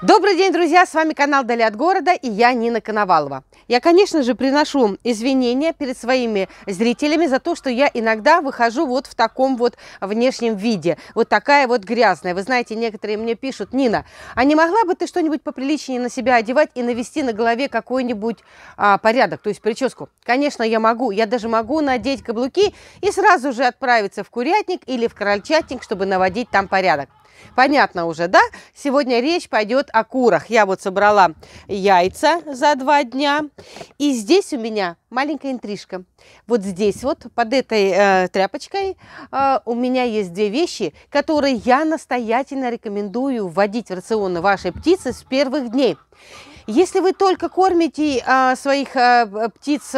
Добрый день, друзья! С вами канал «Дали от города» и я, Нина Коновалова. Я, конечно же, приношу извинения перед своими зрителями за то, что я иногда выхожу вот в таком вот внешнем виде. Вот такая вот грязная. Вы знаете, некоторые мне пишут, Нина, а не могла бы ты что-нибудь поприличнее на себя одевать и навести на голове какой-нибудь а, порядок, то есть прическу? Конечно, я могу. Я даже могу надеть каблуки и сразу же отправиться в Курятник или в Крольчатник, чтобы наводить там порядок. Понятно уже, да? Сегодня речь пойдет о курах. Я вот собрала яйца за два дня. И здесь у меня маленькая интрижка. Вот здесь вот, под этой э, тряпочкой, э, у меня есть две вещи, которые я настоятельно рекомендую вводить в рацион вашей птицы с первых дней. Если вы только кормите а, своих а, птиц,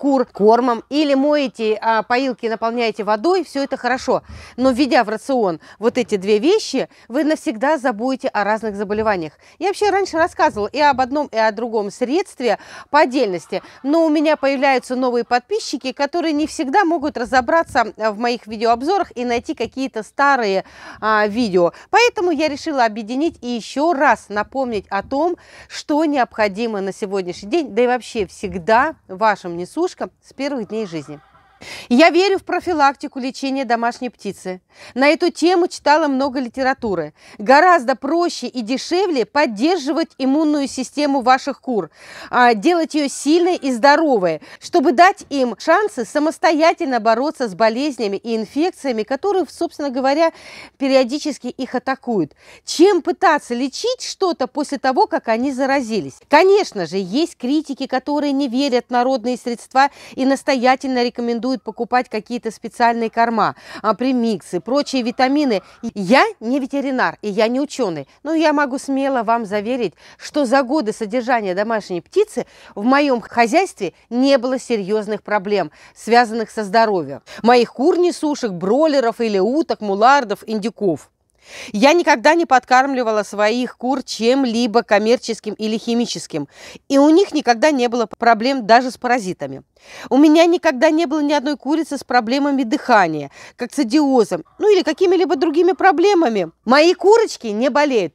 кур кормом или моете а, поилки, наполняете водой, все это хорошо. Но введя в рацион вот эти две вещи, вы навсегда забудете о разных заболеваниях. Я вообще раньше рассказывала и об одном, и о другом средстве по отдельности. Но у меня появляются новые подписчики, которые не всегда могут разобраться э, в моих видеообзорах и найти какие-то старые а, видео. Поэтому я решила объединить и еще раз напомнить о том, что необходимо на сегодняшний день, да и вообще всегда вашим несушкам с первых дней жизни. Я верю в профилактику лечения домашней птицы. На эту тему читала много литературы. Гораздо проще и дешевле поддерживать иммунную систему ваших кур, а, делать ее сильной и здоровой, чтобы дать им шансы самостоятельно бороться с болезнями и инфекциями, которые, собственно говоря, периодически их атакуют, чем пытаться лечить что-то после того, как они заразились. Конечно же, есть критики, которые не верят в народные средства и настоятельно рекомендуют рекомендуют покупать какие-то специальные корма, а, премиксы, прочие витамины. Я не ветеринар и я не ученый, но я могу смело вам заверить, что за годы содержания домашней птицы в моем хозяйстве не было серьезных проблем, связанных со здоровьем. Моих кур, несушек, бройлеров или уток, мулардов, индюков. Я никогда не подкармливала своих кур чем-либо коммерческим или химическим, и у них никогда не было проблем даже с паразитами. У меня никогда не было ни одной курицы с проблемами дыхания, как с ну или какими-либо другими проблемами. Мои курочки не болеют,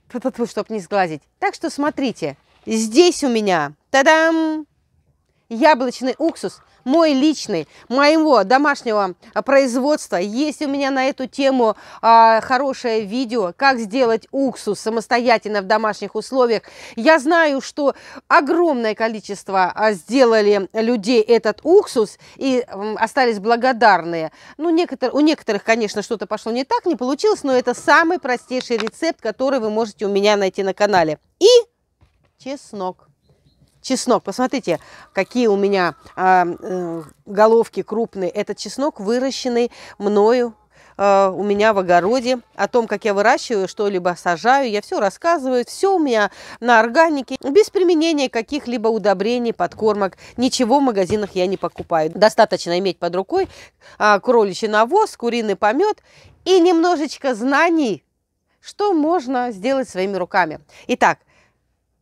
чтобы не сглазить. Так что смотрите, здесь у меня, тадам, Яблочный уксус мой личный, моего домашнего а, производства. Есть у меня на эту тему а, хорошее видео, как сделать уксус самостоятельно в домашних условиях. Я знаю, что огромное количество а, сделали людей этот уксус и а, остались благодарные. Ну, некотор, у некоторых, конечно, что-то пошло не так, не получилось, но это самый простейший рецепт, который вы можете у меня найти на канале. И чеснок чеснок. Посмотрите, какие у меня э, э, головки крупные. Этот чеснок, выращенный мною э, у меня в огороде. О том, как я выращиваю, что-либо сажаю, я все рассказываю. Все у меня на органике, без применения каких-либо удобрений, подкормок. Ничего в магазинах я не покупаю. Достаточно иметь под рукой э, кроличий навоз, куриный помет и немножечко знаний, что можно сделать своими руками. Итак,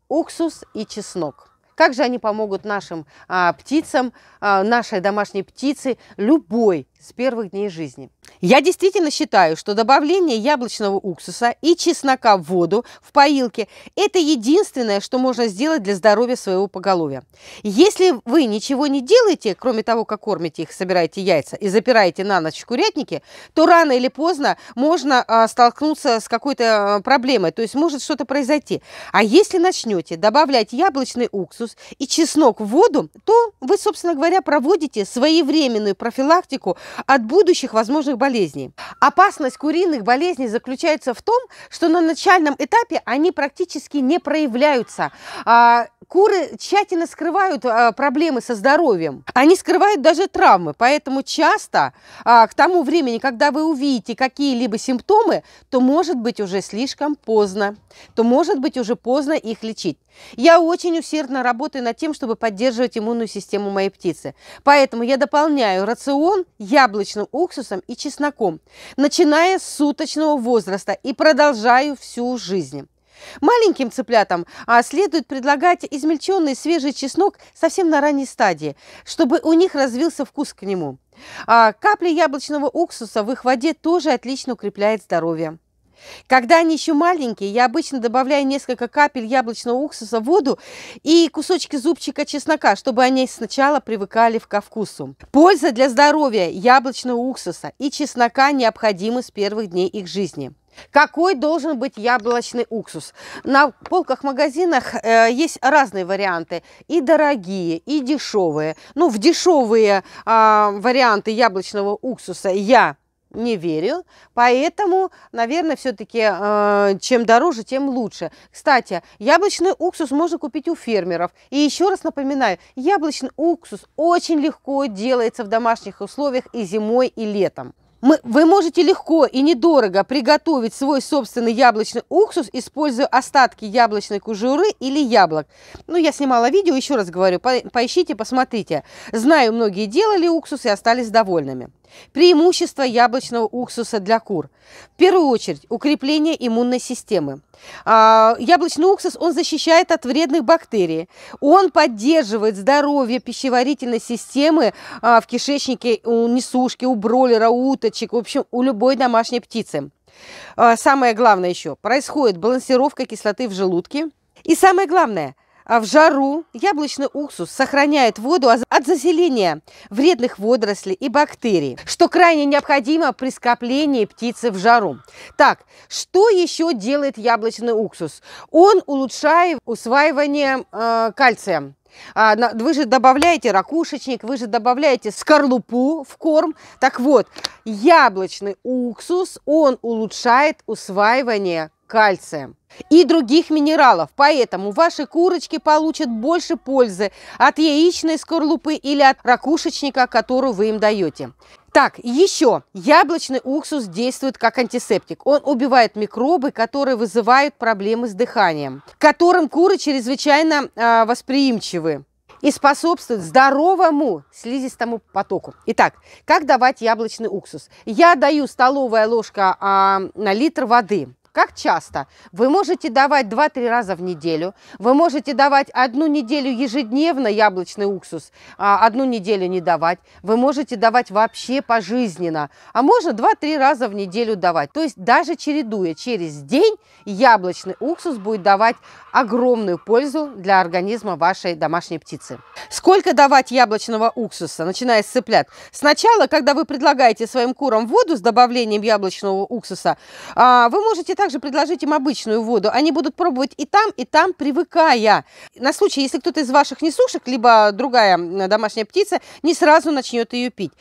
уксус и чеснок – как же они помогут нашим а, птицам, а, нашей домашней птице любой с первых дней жизни. Я действительно считаю, что добавление яблочного уксуса и чеснока в воду в поилке – это единственное, что можно сделать для здоровья своего поголовья. Если вы ничего не делаете, кроме того, как кормите их, собираете яйца и запираете на ночь в курятнике, то рано или поздно можно а, столкнуться с какой-то а, проблемой, то есть может что-то произойти. А если начнете добавлять яблочный уксус и чеснок в воду, то вы, собственно говоря, проводите своевременную профилактику от будущих возможных болезней. Опасность куриных болезней заключается в том, что на начальном этапе они практически не проявляются. А, Куры тщательно скрывают а, проблемы со здоровьем. Они скрывают даже травмы. Поэтому часто а, к тому времени, когда вы увидите какие-либо симптомы, то может быть уже слишком поздно. То может быть уже поздно их лечить. Я очень усердно работаю над тем, чтобы поддерживать иммунную систему моей птицы. Поэтому я дополняю рацион яблочным уксусом и чесноком, начиная с суточного возраста и продолжаю всю жизнь. Маленьким цыплятам а следует предлагать измельченный свежий чеснок совсем на ранней стадии, чтобы у них развился вкус к нему. А капли яблочного уксуса в их воде тоже отлично укрепляет здоровье. Когда они еще маленькие, я обычно добавляю несколько капель яблочного уксуса в воду и кусочки зубчика чеснока, чтобы они сначала привыкали ко вкусу. Польза для здоровья яблочного уксуса и чеснока необходима с первых дней их жизни. Какой должен быть яблочный уксус? На полках магазинах э, есть разные варианты. И дорогие, и дешевые. Ну, в дешевые э, варианты яблочного уксуса я не верю. Поэтому, наверное, все-таки э, чем дороже, тем лучше. Кстати, яблочный уксус можно купить у фермеров. И еще раз напоминаю, яблочный уксус очень легко делается в домашних условиях и зимой, и летом. Мы, вы можете легко и недорого приготовить свой собственный яблочный уксус, используя остатки яблочной кожуры или яблок. Ну, я снимала видео, еще раз говорю, по, поищите, посмотрите. Знаю, многие делали уксус и остались довольными. Преимущество яблочного уксуса для кур. В первую очередь, укрепление иммунной системы. А, яблочный уксус, он защищает от вредных бактерий. Он поддерживает здоровье пищеварительной системы а, в кишечнике у несушки, у бройлера, у уточек, в общем, у любой домашней птицы. А, самое главное еще, происходит балансировка кислоты в желудке. И самое главное, а в жару яблочный уксус сохраняет воду от заселения вредных водорослей и бактерий, что крайне необходимо при скоплении птицы в жару. Так, что еще делает яблочный уксус? Он улучшает усваивание э, кальция. А, вы же добавляете ракушечник, вы же добавляете скорлупу в корм. Так вот, яблочный уксус, он улучшает усваивание кальцием и других минералов. Поэтому ваши курочки получат больше пользы от яичной скорлупы или от ракушечника, которую вы им даете. Так, еще яблочный уксус действует как антисептик. Он убивает микробы, которые вызывают проблемы с дыханием, к которым куры чрезвычайно э, восприимчивы и способствует здоровому слизистому потоку. Итак, как давать яблочный уксус? Я даю столовая ложка а, на литр воды. Как часто? Вы можете давать 2-3 раза в неделю, вы можете давать одну неделю ежедневно яблочный уксус, а одну неделю не давать, вы можете давать вообще пожизненно, а можно 2-3 раза в неделю давать. То есть даже чередуя через день, яблочный уксус будет давать огромную пользу для организма вашей домашней птицы. Сколько давать яблочного уксуса, начиная с цыплят? Сначала, когда вы предлагаете своим курам воду с добавлением яблочного уксуса, а, вы можете также предложить им обычную воду. Они будут пробовать и там, и там, привыкая. На случай, если кто-то из ваших несушек, либо другая домашняя птица, не сразу начнет ее пить.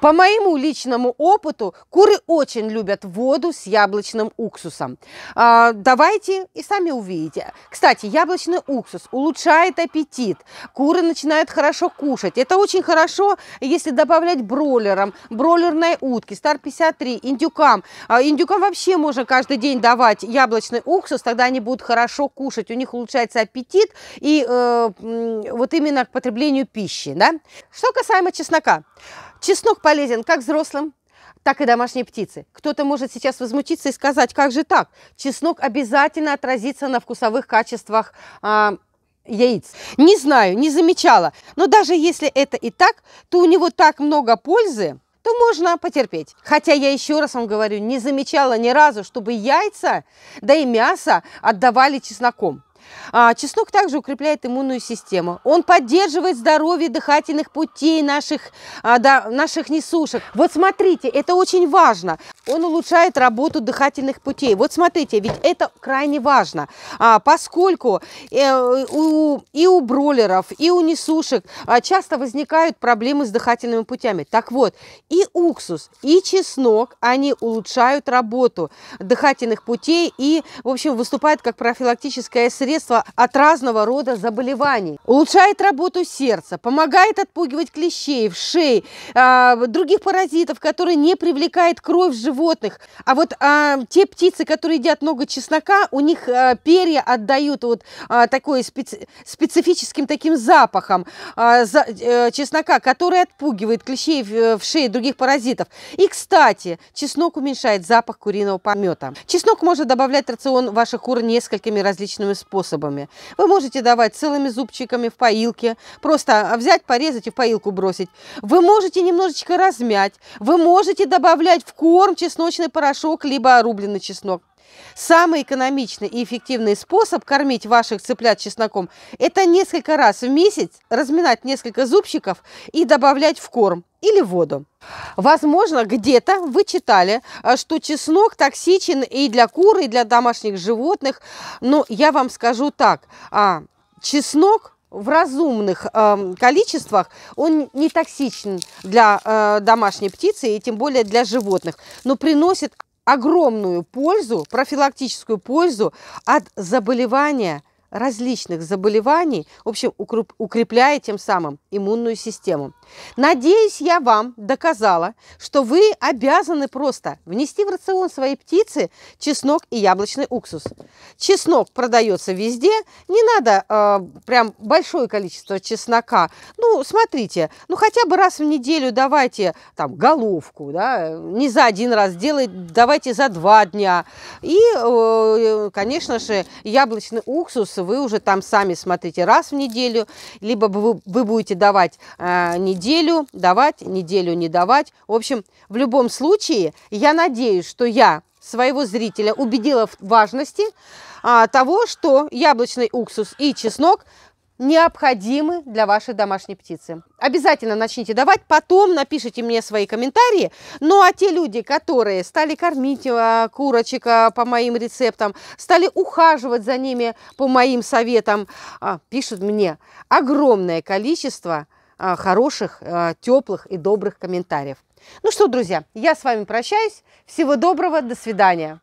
По моему личному опыту, куры очень любят воду с яблочным уксусом. А, давайте и сами увидите. Кстати, яблочный уксус улучшает аппетит. Куры начинают хорошо кушать. Это очень хорошо, если добавлять бролерам, бролерной утке, стар-53, индюкам. А, индюкам вообще можно каждый день давать яблочный уксус, тогда они будут хорошо кушать, у них улучшается аппетит и э, вот именно к потреблению пищи. Да? Что касаемо чеснока. Чеснок полезен как взрослым, так и домашней птицы. Кто-то может сейчас возмутиться и сказать, как же так? Чеснок обязательно отразится на вкусовых качествах э, яиц. Не знаю, не замечала. Но даже если это и так, то у него так много пользы, то можно потерпеть. Хотя я еще раз вам говорю, не замечала ни разу, чтобы яйца, да и мясо отдавали чесноком. А, чеснок также укрепляет иммунную систему. Он поддерживает здоровье дыхательных путей наших, а, да, наших несушек. Вот смотрите, это очень важно он улучшает работу дыхательных путей. Вот смотрите, ведь это крайне важно, а, поскольку э, у, и у бройлеров, и у несушек а, часто возникают проблемы с дыхательными путями. Так вот, и уксус, и чеснок, они улучшают работу дыхательных путей и, в общем, выступают как профилактическое средство от разного рода заболеваний. Улучшает работу сердца, помогает отпугивать клещей в шее, а, других паразитов, которые не привлекают кровь в живот животных. А вот а, те птицы, которые едят много чеснока, у них а, перья отдают вот а, такой специ специфическим таким запахом а, за, а, чеснока, который отпугивает клещей в, в шее других паразитов. И, кстати, чеснок уменьшает запах куриного помета. Чеснок можно добавлять в рацион ваших кур несколькими различными способами. Вы можете давать целыми зубчиками в поилке, просто взять, порезать и в поилку бросить. Вы можете немножечко размять, вы можете добавлять в корм чеснок чесночный порошок, либо рубленый чеснок. Самый экономичный и эффективный способ кормить ваших цыплят чесноком – это несколько раз в месяц разминать несколько зубчиков и добавлять в корм или воду. Возможно, где-то вы читали, э, что чеснок токсичен и для кур, и для домашних животных, но я вам скажу так, а, чеснок в разумных э, количествах, он не токсичен для э, домашней птицы и тем более для животных, но приносит огромную пользу, профилактическую пользу от заболевания – различных заболеваний, в общем, укрепляя тем самым иммунную систему. Надеюсь, я вам доказала, что вы обязаны просто внести в рацион своей птицы чеснок и яблочный уксус. Чеснок продается везде, не надо э, прям большое количество чеснока. Ну, смотрите, ну хотя бы раз в неделю давайте там головку, да, не за один раз делать, давайте за два дня. И, э, конечно же, яблочный уксус курсы вы уже там сами смотрите раз в неделю, либо вы, вы будете давать э, неделю, давать, неделю не давать. В общем, в любом случае, я надеюсь, что я своего зрителя убедила в важности а, того, что яблочный уксус и чеснок необходимы для вашей домашней птицы. Обязательно начните давать, потом напишите мне свои комментарии. Ну а те люди, которые стали кормить а, курочек а, по моим рецептам, стали ухаживать за ними по моим советам, а, пишут мне огромное количество хороших, теплых и добрых комментариев. Ну что, друзья, я с вами прощаюсь. Всего доброго, до свидания.